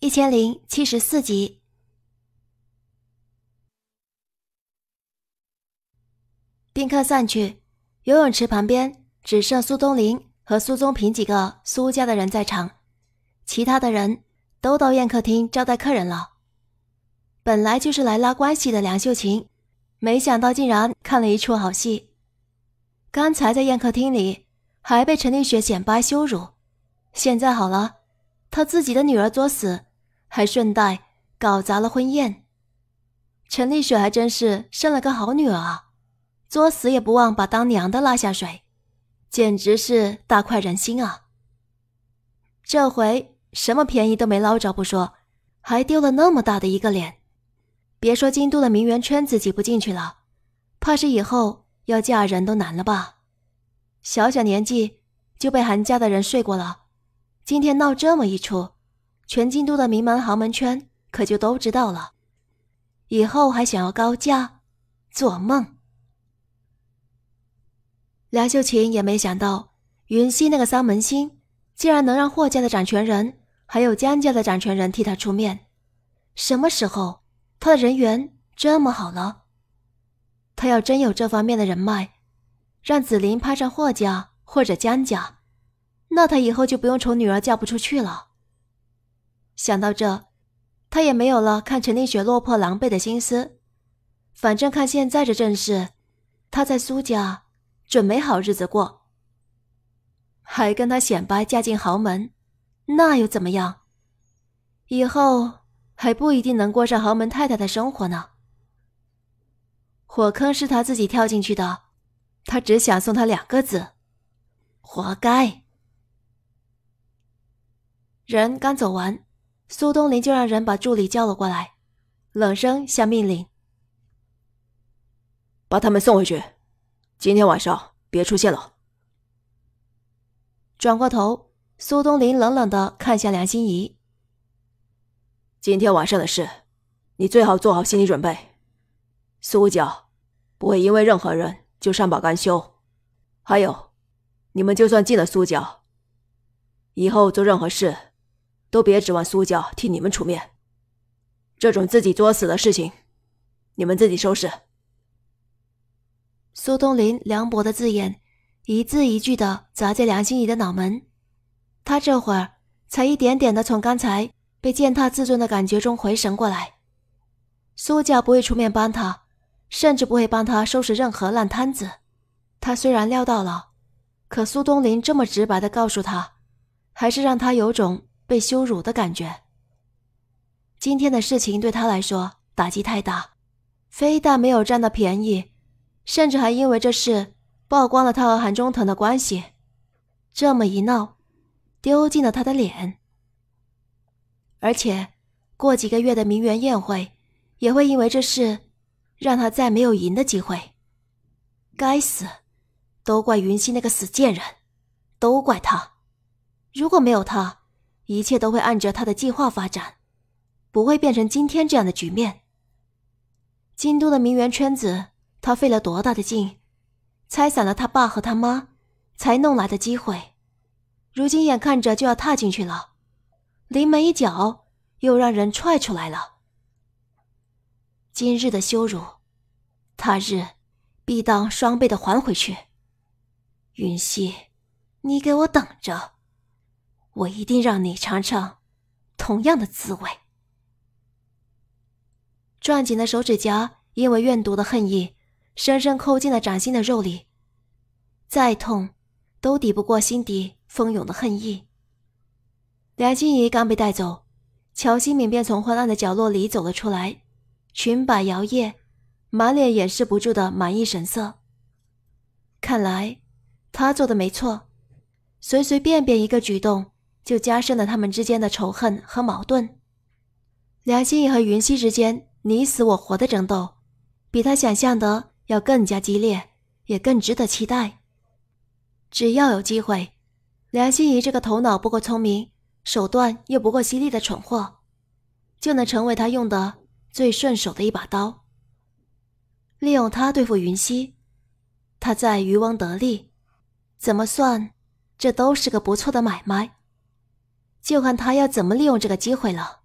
一千零七十四集，宾客散去，游泳池旁边只剩苏东林和苏宗平几个苏家的人在场，其他的人都到宴客厅招待客人了。本来就是来拉关系的梁秀琴，没想到竟然看了一出好戏。刚才在宴客厅里还被陈丽雪显摆羞辱，现在好了。他自己的女儿作死，还顺带搞砸了婚宴。陈丽雪还真是生了个好女儿啊，作死也不忘把当娘的拉下水，简直是大快人心啊！这回什么便宜都没捞着不说，还丢了那么大的一个脸。别说京都的名媛圈子挤不进去了，怕是以后要嫁人都难了吧？小小年纪就被韩家的人睡过了。今天闹这么一出，全京都的名门豪门圈可就都知道了。以后还想要高价，做梦！梁秀琴也没想到，云溪那个丧门星，竟然能让霍家的掌权人还有江家的掌权人替他出面。什么时候他的人缘这么好了？他要真有这方面的人脉，让子林攀上霍家或者江家。那他以后就不用愁女儿嫁不出去了。想到这，他也没有了看陈立雪落魄狼狈的心思。反正看现在这阵势，她在苏家准没好日子过。还跟她显摆嫁进豪门，那又怎么样？以后还不一定能过上豪门太太的生活呢。火坑是他自己跳进去的，他只想送他两个字：活该。人刚走完，苏东林就让人把助理叫了过来，冷声下命令：“把他们送回去，今天晚上别出现了。”转过头，苏东林冷冷的看向梁心怡：“今天晚上的事，你最好做好心理准备。苏家不会因为任何人就善罢甘休。还有，你们就算进了苏家，以后做任何事。”都别指望苏家替你们出面，这种自己作死的事情，你们自己收拾。苏东林凉薄的字眼，一字一句的砸在梁心怡的脑门。他这会儿才一点点的从刚才被践踏自尊的感觉中回神过来。苏家不会出面帮他，甚至不会帮他收拾任何烂摊子。他虽然料到了，可苏东林这么直白的告诉他，还是让他有种。被羞辱的感觉。今天的事情对他来说打击太大，非但没有占到便宜，甚至还因为这事曝光了他和韩中腾的关系。这么一闹，丢尽了他的脸。而且，过几个月的名媛宴会也会因为这事让他再没有赢的机会。该死，都怪云溪那个死贱人，都怪他。如果没有他，一切都会按着他的计划发展，不会变成今天这样的局面。京都的名媛圈子，他费了多大的劲，拆散了他爸和他妈，才弄来的机会，如今眼看着就要踏进去了，临门一脚又让人踹出来了。今日的羞辱，他日必当双倍的还回去。云溪，你给我等着。我一定让你尝尝同样的滋味。攥紧的手指甲，因为怨毒的恨意，深深抠进了掌心的肉里。再痛，都抵不过心底蜂涌的恨意。梁心怡刚被带走，乔新敏便从昏暗的角落里走了出来，裙摆摇曳，满脸掩饰不住的满意神色。看来他做的没错，随随便便一个举动。就加深了他们之间的仇恨和矛盾。梁心怡和云溪之间你死我活的争斗，比他想象的要更加激烈，也更值得期待。只要有机会，梁心怡这个头脑不够聪明、手段又不够犀利的蠢货，就能成为他用的最顺手的一把刀。利用他对付云溪，他在渔翁得利，怎么算，这都是个不错的买卖。就看他要怎么利用这个机会了。